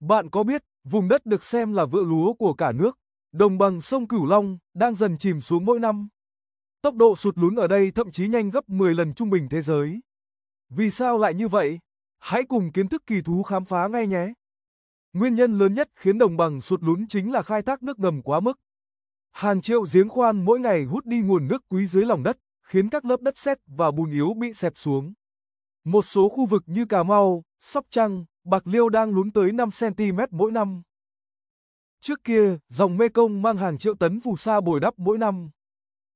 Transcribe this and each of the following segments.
Bạn có biết, vùng đất được xem là vựa lúa của cả nước, đồng bằng sông Cửu Long đang dần chìm xuống mỗi năm. Tốc độ sụt lún ở đây thậm chí nhanh gấp 10 lần trung bình thế giới. Vì sao lại như vậy? Hãy cùng kiến thức kỳ thú khám phá ngay nhé. Nguyên nhân lớn nhất khiến đồng bằng sụt lún chính là khai thác nước ngầm quá mức. Hàng triệu giếng khoan mỗi ngày hút đi nguồn nước quý dưới lòng đất, khiến các lớp đất sét và bùn yếu bị xẹp xuống. Một số khu vực như Cà Mau, Sóc Trăng, bạc liêu đang lún tới 5cm mỗi năm. Trước kia, dòng Mekong mang hàng triệu tấn phù sa bồi đắp mỗi năm.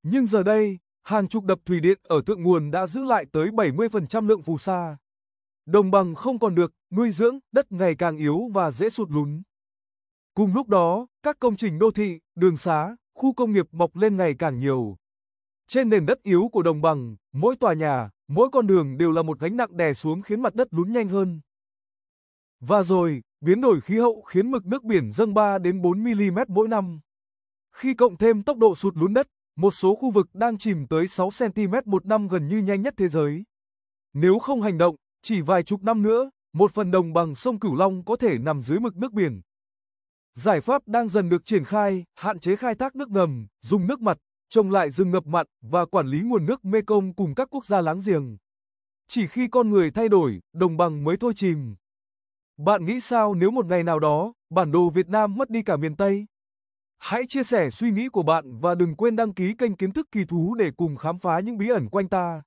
Nhưng giờ đây, hàng chục đập thủy điện ở thượng nguồn đã giữ lại tới 70% lượng phù sa. Đồng bằng không còn được, nuôi dưỡng, đất ngày càng yếu và dễ sụt lún. Cùng lúc đó, các công trình đô thị, đường xá, khu công nghiệp mọc lên ngày càng nhiều. Trên nền đất yếu của đồng bằng, mỗi tòa nhà, mỗi con đường đều là một gánh nặng đè xuống khiến mặt đất lún nhanh hơn. Và rồi, biến đổi khí hậu khiến mực nước biển dâng 3 đến 4 mm mỗi năm. Khi cộng thêm tốc độ sụt lún đất, một số khu vực đang chìm tới 6 cm một năm gần như nhanh nhất thế giới. Nếu không hành động, chỉ vài chục năm nữa, một phần đồng bằng sông Cửu Long có thể nằm dưới mực nước biển. Giải pháp đang dần được triển khai, hạn chế khai thác nước ngầm, dùng nước mặt, trồng lại rừng ngập mặn và quản lý nguồn nước Mekong cùng các quốc gia láng giềng. Chỉ khi con người thay đổi, đồng bằng mới thôi chìm. Bạn nghĩ sao nếu một ngày nào đó, bản đồ Việt Nam mất đi cả miền Tây? Hãy chia sẻ suy nghĩ của bạn và đừng quên đăng ký kênh Kiến thức Kỳ Thú để cùng khám phá những bí ẩn quanh ta.